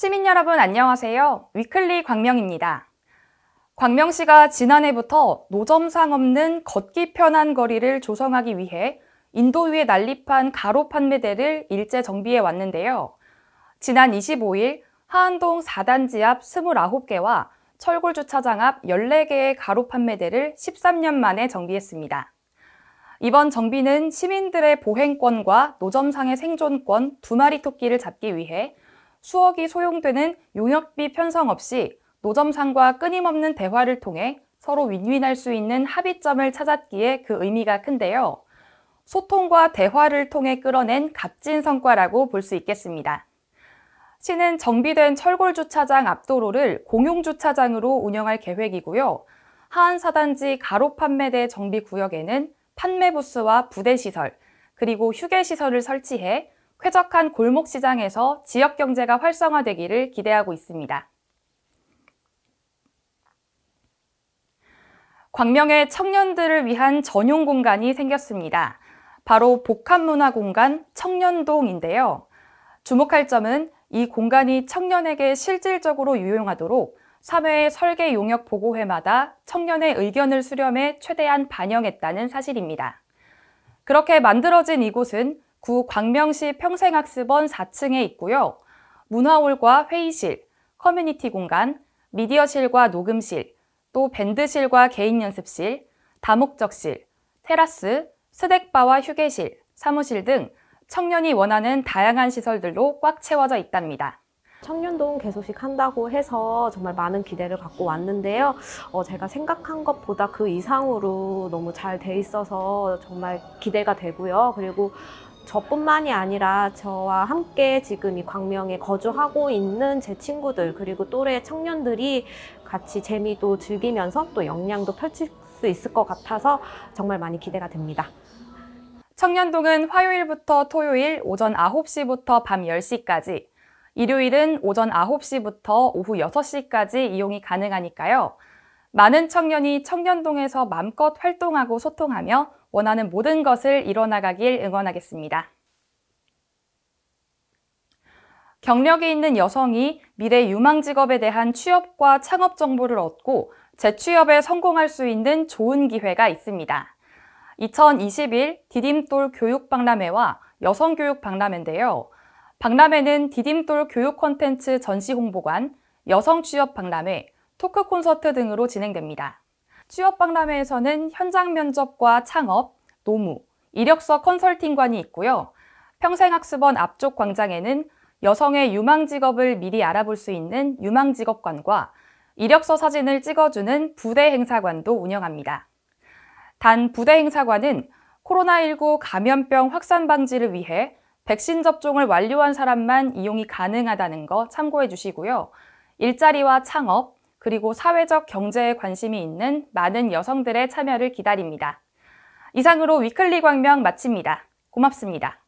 시민 여러분 안녕하세요. 위클리 광명입니다. 광명시가 지난해부터 노점상 없는 걷기 편한 거리를 조성하기 위해 인도 위에 난립한 가로 판매대를 일제 정비해 왔는데요. 지난 25일 하안동 4단지 앞 29개와 철골 주차장 앞 14개의 가로 판매대를 13년 만에 정비했습니다. 이번 정비는 시민들의 보행권과 노점상의 생존권 두 마리 토끼를 잡기 위해 수억이 소용되는 용역비 편성 없이 노점상과 끊임없는 대화를 통해 서로 윈윈할 수 있는 합의점을 찾았기에 그 의미가 큰데요. 소통과 대화를 통해 끌어낸 값진 성과라고 볼 수 있겠습니다. 시는 정비된 철골 주차장 앞도로를 공용 주차장으로 운영할 계획이고요. 하안 사단지 가로 판매대 정비 구역에는 판매 부스와 부대 시설, 그리고 휴게 시설을 설치해 쾌적한 골목 시장에서 지역 경제가 활성화되기를 기대하고 있습니다. 광명의 청년들을 위한 전용 공간이 생겼습니다. 바로 복합문화공간 청년동인데요. 주목할 점은 이 공간이 청년에게 실질적으로 유용하도록 사회의 설계 용역 보고회마다 청년의 의견을 수렴해 최대한 반영했다는 사실입니다. 그렇게 만들어진 이곳은 구 광명시 평생학습원 4층에 있고요. 문화홀과 회의실, 커뮤니티 공간, 미디어실과 녹음실, 또 밴드실과 개인 연습실, 다목적실, 테라스, 스댁바와 휴게실, 사무실 등 청년이 원하는 다양한 시설들로 꽉 채워져 있답니다. 청년동 개소식 한다고 해서 정말 많은 기대를 갖고 왔는데요. 어, 제가 생각한 것보다 그 이상으로 너무 잘 돼 있어서 정말 기대가 되고요. 그리고 저뿐만이 아니라 저와 함께 지금 이 광명에 거주하고 있는 제 친구들 그리고 또래 청년들이 같이 재미도 즐기면서 또 역량도 펼칠 수 있을 것 같아서 정말 많이 기대가 됩니다. 청년동은 화요일부터 토요일 오전 9시부터 밤 10시까지, 일요일은 오전 9시부터 오후 6시까지 이용이 가능하니까요. 많은 청년이 청년동에서 맘껏 활동하고 소통하며 원하는 모든 것을 이뤄나가길 응원하겠습니다. 경력이 있는 여성이 미래 유망 직업에 대한 취업과 창업 정보를 얻고 재취업에 성공할 수 있는 좋은 기회가 있습니다. 2021 디딤돌 교육 박람회와 여성 교육 박람회인데요. 박람회는 디딤돌 교육 콘텐츠 전시 홍보관, 여성 취업 박람회, 토크 콘서트 등으로 진행됩니다. 취업박람회에서는 현장 면접과 창업, 노무, 이력서 컨설팅관이 있고요. 평생학습원 앞쪽 광장에는 여성의 유망 직업을 미리 알아볼 수 있는 유망 직업관과 이력서 사진을 찍어주는 부대 행사관도 운영합니다. 단 부대 행사관은 코로나19 감염병 확산 방지를 위해 백신 접종을 완료한 사람만 이용이 가능하다는 거 참고해 주시고요. 일자리와 창업, 그리고 사회적 경제에 관심이 있는 많은 여성들의 참여를 기다립니다. 이상으로 위클리 광명 마칩니다. 고맙습니다.